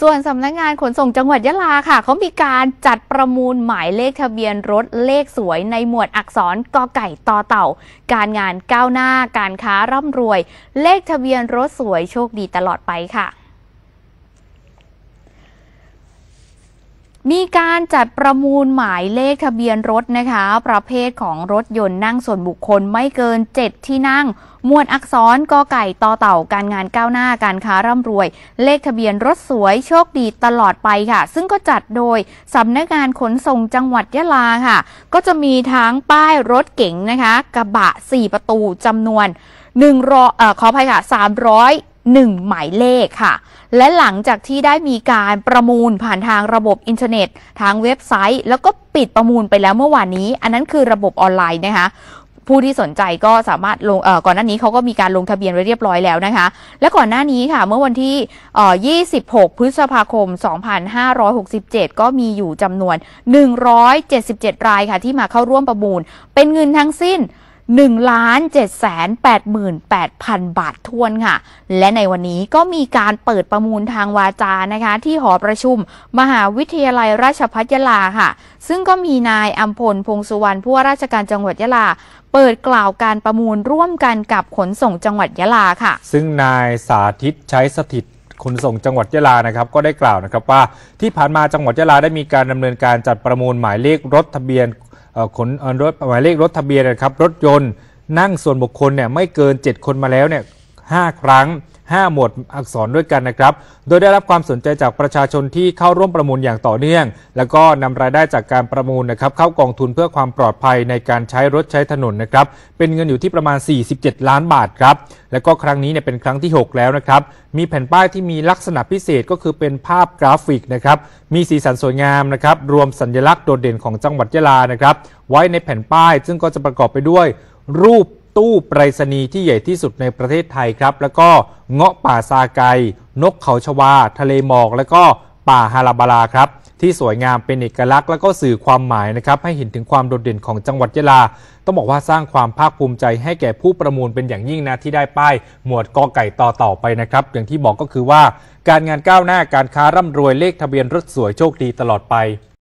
ส่วนสำนักงงานขนส่งจังหวัดยะลาค่ะ เขามีการจัดประมูลหมายเลขทะเบียนรถเลขสวย ในหมวดอักษรกอไก่ต่อเต่า การงานก้าวหน้าการค้าร่ำรวย เลขทะเบียนรถสวยโชคดีตลอดไปค่ะมีการจัดประมูลหมายเลขทะเบียนรถนะคะ ประเภทของรถยนต์นั่งส่วนบุคคลไม่เกิน 7 ที่นั่ง มวลอักษรกอไก่ต่อเต่าการงานก้าวหน้าการค้าร่ำรวย เลขทะเบียนรถสวยโชคดีตลอดไปค่ะ ซึ่งก็จัดโดยสำนักงานขนส่งจังหวัดยะลาค่ะ ก็จะมีทั้งป้ายรถเก๋งนะคะ กระบะ 4 ประตูจำนวน1รออขออภัยค่ะ300 1หมายเลขค่ะ และหลังจากที่ได้มีการประมูลผ่านทางระบบอินเทอร์เน็ต ทางเว็บไซต์ แล้วก็ปิดประมูลไปแล้วเมื่อวานนี้ อันนั้นคือระบบออนไลน์นะคะผู้ที่สนใจก็สามารถลงก่อนหน้านี้เขาก็มีการลงทะเบียนไว้เรียบร้อยแล้วนะคะ และก่อนหน้านี้ค่ะเมื่อวันที่ 26 พฤษภาคม 2567 ก็มีอยู่จำนวน 177 รายค่ะที่มาเข้าร่วมประมูล เป็นเงินทั้งสิ้น1ล้าน7 8 8 0 0 0 บาททวนค่ะ และในวันนี้ก็มีการเปิดประมูลทางวาจานะคะ ที่หอประชุมมหาวิทยาลัยราชพัฒยาลาค่ะ ซึ่งก็มีนายอัมพลพงสุวรรณผู้ว่าราชการจังหวัดยะลา เปิดกล่าวการประมูลร่วมกันกับขนส่งจังหวัดยะลาค่ะ ซึ่งนายสาธิตใช้สถิตขนส่งจังหวัดยะลานะครับก็ได้กล่าวนะครับว่าที่ผ่านมาจังหวัดยะลาได้มีการดำเนินการจัดประมูลหมายเลขรถทะเบียนขนรถหมายเลขรถทะเบียนนะครับรถยนต์ นั่งส่วนบุคคลเนี่ยไม่เกิน 7 คนมาแล้วเนี่ยหครั้ง5 หมวดอักษรด้วยกันนะครับ โดยได้รับความสนใจจากประชาชนที่เข้าร่วมประมูลอย่างต่อเนื่อง แล้วก็นำรายได้จากการประมูลนะครับ เข้ากองทุนเพื่อความปลอดภัยในการใช้รถใช้ถนนนะครับ เป็นเงินอยู่ที่ประมาณ 47 ล้านบาท ครับ แล้วก็ครั้งนี้เนี่ยเป็นครั้งที่ 6 แล้วนะครับ มีแผ่นป้ายที่มีลักษณะพิเศษก็คือเป็นภาพกราฟิกนะครับ มีสีสันสวยงามนะครับ รวมสัญลักษณ์โดดเด่นของจังหวัดยะลานะครับ ไว้ในแผ่นป้ายซึ่งก็จะประกอบไปด้วยรูปตู้ไปรษณีย์ที่ใหญ่ที่สุดในประเทศไทยครับแล้วก็เงาะป่าซาไกนกเขาชวา ทะเลหมอกแล้วก็ป่าฮาราบาราครับที่สวยงามเป็นเอกลักษณ์แล้วก็สื่อความหมายนะครับให้เห็นถึงความโดดเด่นของจังหวัดยะลา ต้องบอกว่าสร้างความภาคภูมิใจให้แก่ผู้ประมูลเป็นอย่างยิ่งนะที่ได้ป้ายหมวดกอไก่ต่อต่อไปนะครับอย่างที่บอกก็คือว่า การงานก้าวหน้าการค้าร่ำรวยเลขทะเบียนรถสวยโชคดีตลอดไป